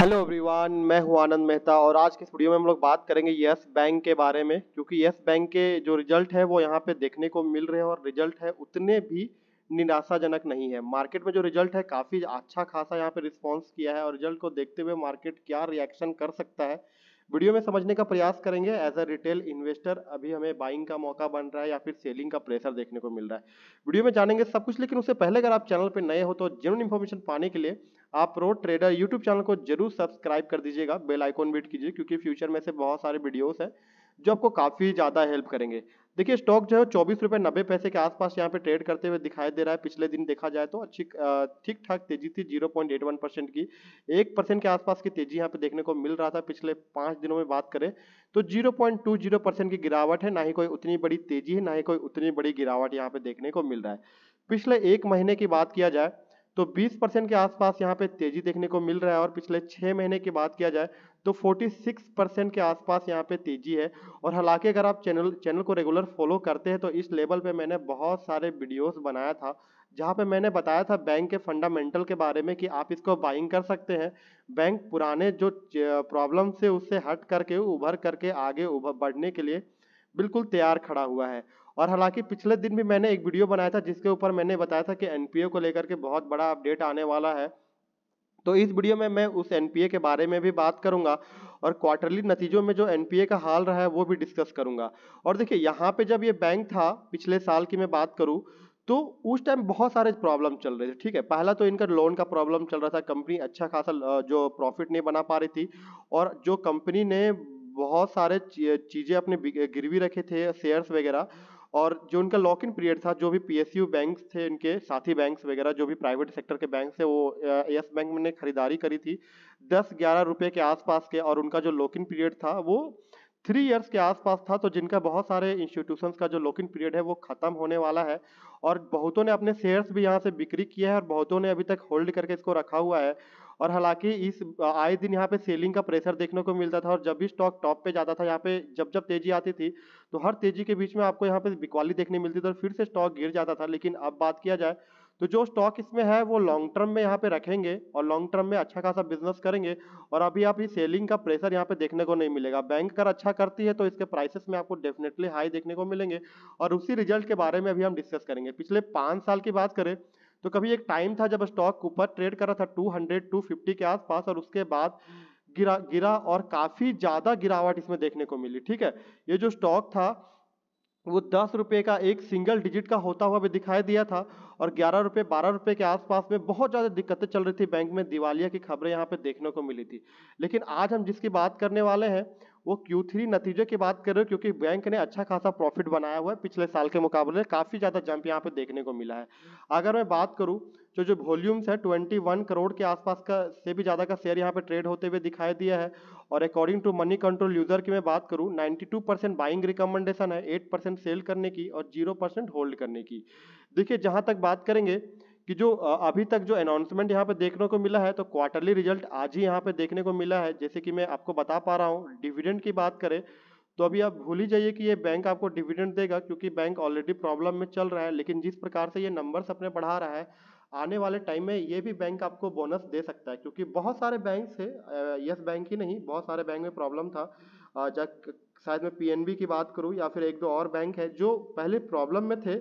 hello everyone मैं हूं आनंद मेहता और आज के इस वीडियो में हम लोग बात करेंगे यस बैंक के बारे में क्योंकि यस बैंक के जो रिजल्ट है वो यहाँ पे देखने को मिल रहे हैं और रिजल्ट है उतने भी निराशाजनक नहीं है मार्केट में जो रिजल्ट है काफ़ी अच्छा खासा यहाँ पे रिस्पांस किया है और रिजल्ट को देखते हुए मार्केट क्या रिएक्शन कर सकता है वीडियो में समझने का प्रयास करेंगे एज अ रिटेल इन्वेस्टर अभी हमें बाइंग का मौका बन रहा है या फिर सेलिंग का प्रेशर देखने को मिल रहा है वीडियो में जानेंगे सब कुछ लेकिन उससे पहले अगर आप चैनल पर नए हो तो जनरल इन्फॉर्मेशन पाने के लिए आप प्रो ट्रेडर यूट्यूब चैनल को जरूर सब्सक्राइब कर दीजिएगा बेल आइकॉन भी कीजिए क्योंकि फ्यूचर में से बहुत सारे वीडियोस हैं जो आपको काफ़ी ज़्यादा हेल्प करेंगे देखिए स्टॉक जो है चौबीस रुपये नब्बे पैसे के आसपास यहाँ पे ट्रेड करते हुए दिखाई दे रहा है पिछले दिन देखा जाए तो अच्छी ठीक ठाक तेजी थी zero point eight one percent की एक परसेंट के आसपास की तेजी यहाँ पे देखने को मिल रहा था पिछले पाँच दिनों में बात करें तो zero point two zero percent की गिरावट है ना ही कोई उतनी बड़ी तेजी है ना ही कोई उतनी बड़ी गिरावट यहाँ पे देखने को मिल रहा है पिछले एक महीने की बात किया जाए तो 20 परसेंट के आसपास यहाँ पे तेजी देखने को मिल रहा है और पिछले छः महीने की बात किया जाए तो 46 परसेंट के आसपास यहाँ पे तेजी है और हालांकि अगर आप चैनल चैनल को रेगुलर फॉलो करते हैं तो इस लेवल पे मैंने बहुत सारे वीडियोस बनाया था जहाँ पे मैंने बताया था बैंक के फंडामेंटल के बारे में कि आप इसको बाइंग कर सकते हैं बैंक पुराने जो प्रॉब्लम से उससे हट करके उभर करके आगे उभर बढ़ने के लिए बिल्कुल तैयार खड़ा हुआ है और हालांकि पिछले दिन भी मैंने एक वीडियो बनाया था जिसके ऊपर मैंने बताया था कि एनपीए को लेकर के बहुत बड़ा अपडेट आने वाला है तो इस वीडियो में मैं उस एनपीए के बारे में भी बात करूंगा और क्वार्टरली नतीजों में जो एनपीए का हाल रहा है वो भी डिस्कस करूंगा और देखिए यहाँ पे जब ये बैंक था पिछले साल की मैं बात करूँ तो उस टाइम बहुत सारे प्रॉब्लम चल रहे थे ठीक है पहला तो इनका लोन का प्रॉब्लम चल रहा था कंपनी अच्छा खासा जो प्रॉफिट नहीं बना पा रही थी और जो कंपनी ने बहुत सारे चीज़ें अपने गिरवी रखे थे शेयर्स वगैरह और जो उनका लॉक इन पीरियड था जो भी पीएसयू बैंक्स थे इनके साथी बैंक्स वगैरह जो भी प्राइवेट सेक्टर के बैंक थे वो यस बैंक ने खरीदारी करी थी दस ग्यारह रुपये के आसपास के और उनका जो लॉक इन पीरियड था वो थ्री इयर्स के आसपास था तो जिनका बहुत सारे इंस्टीट्यूशंस का जो लॉक इन पीरियड है वो खत्म होने वाला है और बहुतों ने अपने शेयर्स भी यहाँ से बिक्री किया है और बहुतों ने अभी तक होल्ड करके इसको रखा हुआ है और हालांकि इस आए दिन यहाँ पे सेलिंग का प्रेशर देखने को मिलता था और जब भी स्टॉक टॉप पे जाता था यहाँ पे जब जब तेजी आती थी तो हर तेजी के बीच में आपको यहाँ पे बिकवाली देखने मिलती थी और फिर से स्टॉक गिर जाता था लेकिन अब बात किया जाए तो जो स्टॉक इसमें है वो लॉन्ग टर्म में यहाँ पे रखेंगे और लॉन्ग टर्म में अच्छा खासा बिजनेस करेंगे और अभी आप इस सेलिंग का प्रेशर यहाँ पे देखने को नहीं मिलेगा बैंक कर अच्छा करती है तो इसके प्राइसेस में आपको डेफिनेटली हाई देखने को मिलेंगे और उसी रिजल्ट के बारे में अभी हम डिस्कस करेंगे पिछले पाँच साल की बात करें तो कभी एक टाइम था जब स्टॉक ऊपर ट्रेड कर रहा था 200 250 के आसपास और उसके बाद गिरा गिरा और काफी ज्यादा गिरावट इसमें देखने को मिली ठीक है ये जो स्टॉक था वो दस रुपये का एक सिंगल डिजिट का होता हुआ भी दिखाई दिया था और ग्यारह रुपये बारह रुपये के आसपास में बहुत ज़्यादा दिक्कतें चल रही थी बैंक में दिवालिया की खबरें यहाँ पे देखने को मिली थी लेकिन आज हम जिसकी बात करने वाले हैं वो Q3 नतीजे की बात कर रहे हो क्योंकि बैंक ने अच्छा खासा प्रॉफिट बनाया हुआ है पिछले साल के मुकाबले काफ़ी ज़्यादा जंप यहाँ पे देखने को मिला है अगर मैं बात करूँ तो जो वॉल्यूम्स है 21 करोड़ के आसपास का से भी ज़्यादा का शेयर यहाँ पे ट्रेड होते हुए दिखाई दिया है और according to Moneycontrol user की मैं बात करूँ नाइन्टी परसेंट बाइंग रिकमेंडेशन है एट परसेंट सेल करने की और जीरो परसेंट होल्ड करने की देखिए जहाँ तक बात करेंगे कि जो अभी तक जो अनाउंसमेंट यहाँ पे देखने को मिला है तो क्वार्टरली रिजल्ट आज ही यहाँ पे देखने को मिला है जैसे कि मैं आपको बता पा रहा हूँ डिविडेंड की बात करें तो अभी आप भूल ही जाइए कि ये बैंक आपको डिविडेंड देगा क्योंकि बैंक ऑलरेडी प्रॉब्लम में चल रहा है लेकिन जिस प्रकार से ये नंबर्स अपने बढ़ा रहा है आने वाले टाइम में ये भी बैंक आपको बोनस दे सकता है क्योंकि बहुत सारे बैंक थे यस बैंक ही नहीं बहुत सारे बैंक में प्रॉब्लम था जब शायद मैं पीएनबी की बात करूं या फिर एक दो और बैंक है जो पहले प्रॉब्लम में थे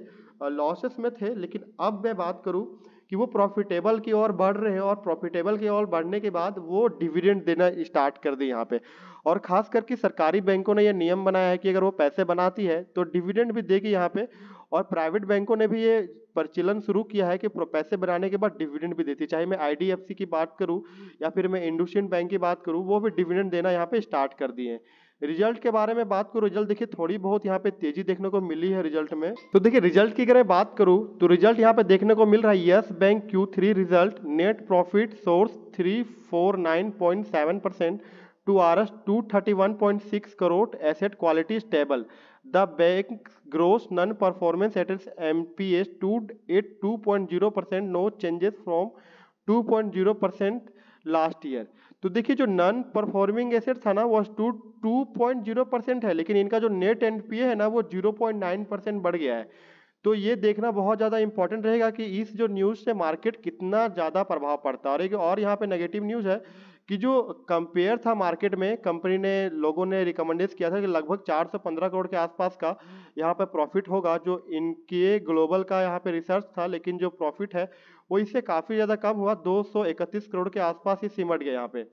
लॉसेस में थे लेकिन अब मैं बात करूं कि वो प्रॉफिटेबल की ओर बढ़ रहे हैं और प्रॉफिटेबल की ओर बढ़ने के बाद वो डिविडेंड देना स्टार्ट कर दी यहाँ पे और खास करके सरकारी बैंकों ने यह नियम बनाया है कि अगर वो पैसे बनाती है तो डिविडेंड भी देगी यहाँ पे और प्राइवेट बैंकों ने भी ये प्रचलन शुरू किया है कि पैसे बनाने के बाद डिविडेंड भी देती है चाहे मैं आईडीएफसी की बात करूँ या फिर मैं इंडोशियन बैंक की बात करूँ वो भी डिविडेंड देना यहाँ पे स्टार्ट कर दिए हैं रिजल्ट के बारे में बात करूँ रिजल्ट देखिए थोड़ी बहुत यहाँ पे तेजी देखने को मिली है रिजल्ट में तो देखिए रिजल्ट की अगर मैं बात करूँ तो रिजल्ट यहाँ पे देखने को मिल रहा है Yes Bank Q three result net profit soars three four nine point seven percent to R S two thirty one point six crore asset quality stable the bank gross non performance at its M P S to at two point zero percent no changes from two point zero percent last year तो देखिए जो non performing asset था ना वो to two point zero percent है लेकिन इनका जो नेट पी ए है ना वो जीरो पॉइंट नाइन परसेंट बढ़ गया है तो ये देखना बहुत ज़्यादा इंपॉर्टेंट रहेगा कि इस जो न्यूज़ से मार्केट कितना ज़्यादा प्रभाव पड़ता है और एक और यहाँ पे नेगेटिव न्यूज़ है कि जो कंपेयर था मार्केट में कंपनी ने लोगों ने रिकमेंडेस किया था कि लगभग 415 करोड़ के आसपास का यहाँ पर प्रॉफिट होगा जो इनके ग्लोबल का यहाँ पे रिसर्च था लेकिन जो प्रॉफिट है वो इससे काफ़ी ज़्यादा कम हुआ 231 करोड़ के आसपास ही सिमट गया यहाँ पे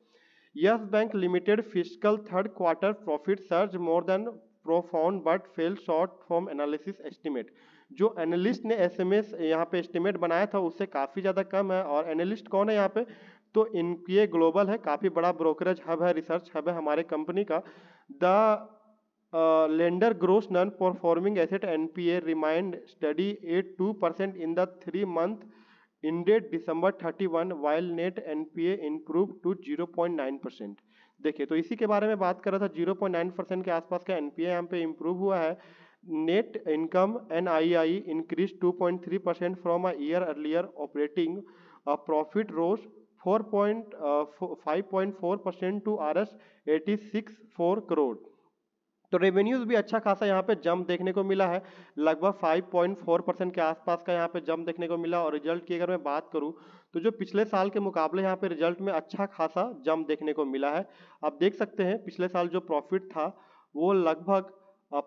Yes Bank limited fiscal third quarter profit surge more than profound but fell short from analysis estimate जो एनालिस्ट ने एस एम एस यहाँ पे एस्टिमेट बनाया था उससे काफ़ी ज़्यादा कम है और एनालिस्ट कौन है यहाँ पे तो इन ये ग्लोबल है काफ़ी बड़ा ब्रोकरेज हब है रिसर्च हब है हमारे कंपनी का the lender gross non performing asset N P A remained steady at two percent in the three month date December thirty one while net N P A improve to zero point nine percent देखिए तो इसी के बारे में बात कर रहा था जीरो पॉइंट नाइन परसेंट के आसपास का एन पी ए यहाँ पे इम्प्रूव हुआ है net income N I I increase two point three percent from a year earlier operating profit rose four percent to R S eighty six four crore तो revenues भी अच्छा खासा यहाँ पे जंप देखने को मिला है लगभग 5.4 परसेंट के आसपास का यहाँ पे जंप देखने को मिला और रिजल्ट की अगर मैं बात करूँ तो जो पिछले साल के मुकाबले यहाँ पे रिजल्ट में अच्छा खासा जंप देखने को मिला है आप देख सकते हैं पिछले साल जो प्रॉफिट था वो लगभग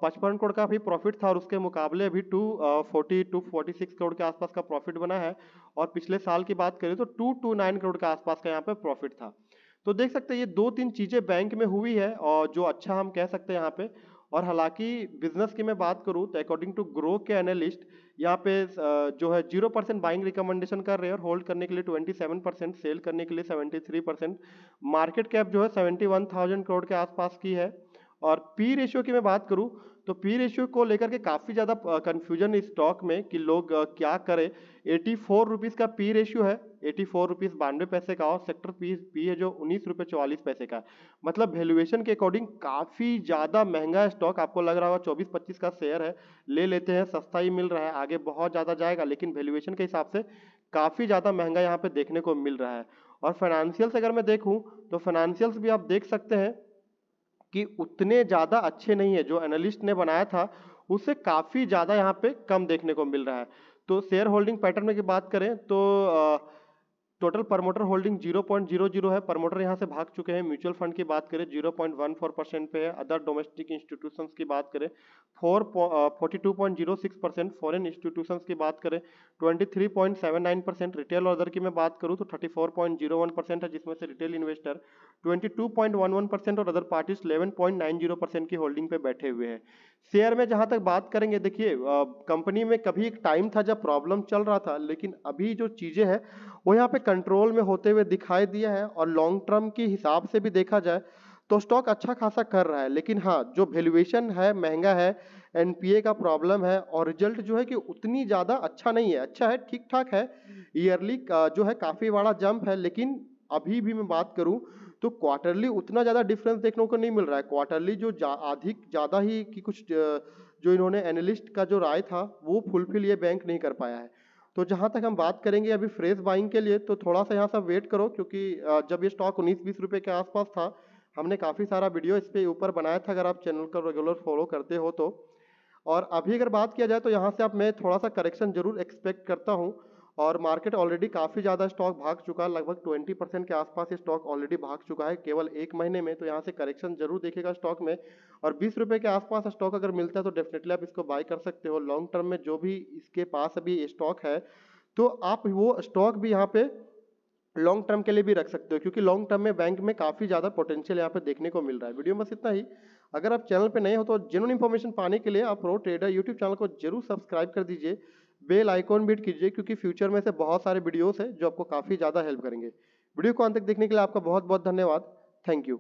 पचपन करोड़ का भी प्रॉफिट था और उसके मुकाबले अभी two forty two forty six crore के आसपास का प्रॉफिट बना है और पिछले साल की बात करें तो टू टू नाइन करोड़ के आसपास का यहाँ पे प्रॉफिट था तो देख सकते हैं ये दो तीन चीज़ें बैंक में हुई है और जो अच्छा हम कह सकते हैं यहाँ पे और हालांकि बिजनेस की मैं बात करूँ तो अकॉर्डिंग टू ग्रो के एनालिस्ट यहाँ पे जो है जीरो परसेंट बाइंग रिकमेंडेशन कर रहे हैं और होल्ड करने के लिए ट्वेंटी सेवन परसेंट सेल करने के लिए seventy three percent market cap जो है सेवेंटी वन थाउजेंड करोड़ के आसपास की है और पी रेशियो की मैं बात करूं तो पी रेशियो को लेकर के काफ़ी ज़्यादा कन्फ्यूजन इस स्टॉक में कि लोग क्या करें एटी फोर रुपीज़ का पी रेशियो है एटी फोर रुपीज़ बानवे पैसे का और सेक्टर पी पी है जो उन्नीस रुपये चौवालीस पैसे का है मतलब वैल्यूएशन के अकॉर्डिंग काफ़ी ज़्यादा महंगा स्टॉक आपको लग रहा होगा चौबीस पच्चीस का शेयर है ले लेते हैं सस्ता ही मिल रहा है आगे बहुत ज़्यादा जाएगा लेकिन वैल्यूएशन के हिसाब से काफ़ी ज़्यादा महंगा यहाँ पर देखने को मिल रहा है और फाइनेंशियल्स अगर मैं देखूँ तो फाइनेंशियल्स भी आप देख सकते हैं कि उतने ज़्यादा अच्छे नहीं है जो एनालिस्ट ने बनाया था उससे काफ़ी ज़्यादा यहाँ पे कम देखने को मिल रहा है तो शेयर होल्डिंग पैटर्न में की बात करें तो टोटल प्रमोटर होल्डिंग 0.00 है प्रमोटर यहाँ से भाग चुके हैं म्यूचुअल फंड की बात करें 0.14 परसेंट पे है अदर डोमेस्टिक इंस्टीट्यूशंस की बात करें four forty two point zero six percent foreign institutions की बात करें 23.79 परसेंट रिटेल और अदर की मैं बात करूँ तो 34.01 परसेंट है जिसमें से रिटेल इन्वेस्टर 22.11 परसेंट और अदर पार्टीज 11.90 परसेंट की होल्डिंग पे बैठे हुए हैं शेयर में जहां तक बात करेंगे देखिए कंपनी में कभी एक टाइम था जब प्रॉब्लम चल रहा था लेकिन अभी जो चीज़ें हैं वो यहाँ पे कंट्रोल में होते हुए दिखाई दिया है और लॉन्ग टर्म के हिसाब से भी देखा जाए तो स्टॉक अच्छा खासा कर रहा है लेकिन हाँ जो वैल्यूएशन है महंगा है एन का प्रॉब्लम है और रिजल्ट जो है कि उतनी ज़्यादा अच्छा नहीं है अच्छा है ठीक ठाक है ईयरली जो है काफ़ी बड़ा जंप है लेकिन अभी भी मैं बात करूँ तो क्वार्टरली उतना ज़्यादा डिफरेंस देखने को नहीं मिल रहा है क्वार्टरली जो जा, ज़्यादा ही की कुछ जो इन्होंने एनालिस्ट का जो राय था वो फुलफिल ये बैंक नहीं कर पाया है तो जहाँ तक हम बात करेंगे अभी फ्रेश बाइंग के लिए तो थोड़ा सा यहाँ सब वेट करो क्योंकि जब ये स्टॉक उन्नीस बीस रुपये के आसपास था हमने काफ़ी सारा वीडियो इस पर ऊपर बनाया था अगर आप चैनल को रेगुलर फॉलो करते हो तो और अभी अगर बात किया जाए तो यहाँ से आप मैं थोड़ा सा करेक्शन जरूर एक्सपेक्ट करता हूँ और मार्केट ऑलरेडी काफ़ी ज़्यादा स्टॉक भाग चुका है लगभग 20 परसेंट के आसपास ये स्टॉक ऑलरेडी भाग चुका है केवल एक महीने में तो यहाँ से करेक्शन जरूर देखेगा स्टॉक में और बीस रुपये के आसपास स्टॉक अगर मिलता है तो डेफिनेटली आप इसको बाय कर सकते हो लॉन्ग टर्म में जो भी इसके पास अभी स्टॉक है तो आप वो स्टॉक भी यहाँ पे लॉन्ग टर्म के लिए भी रख सकते हो क्योंकि लॉन्ग टर्म में बैंक में काफ़ी ज़्यादा पोटेंशियल यहाँ पे देखने को मिल रहा है वीडियो बस इतना ही अगर आप चैनल पर नए हो तो जेनुअन इन्फॉर्मेशन पाने के लिए आप प्रो ट्रेडर यूट्यूब चैनल को जरूर सब्सक्राइब कर दीजिए बेल आइकॉन भी कीजिए क्योंकि फ्यूचर में से बहुत सारे वीडियोस हैं जो आपको काफ़ी ज़्यादा हेल्प करेंगे वीडियो को अंत तक देखने के लिए आपका बहुत बहुत धन्यवाद थैंक यू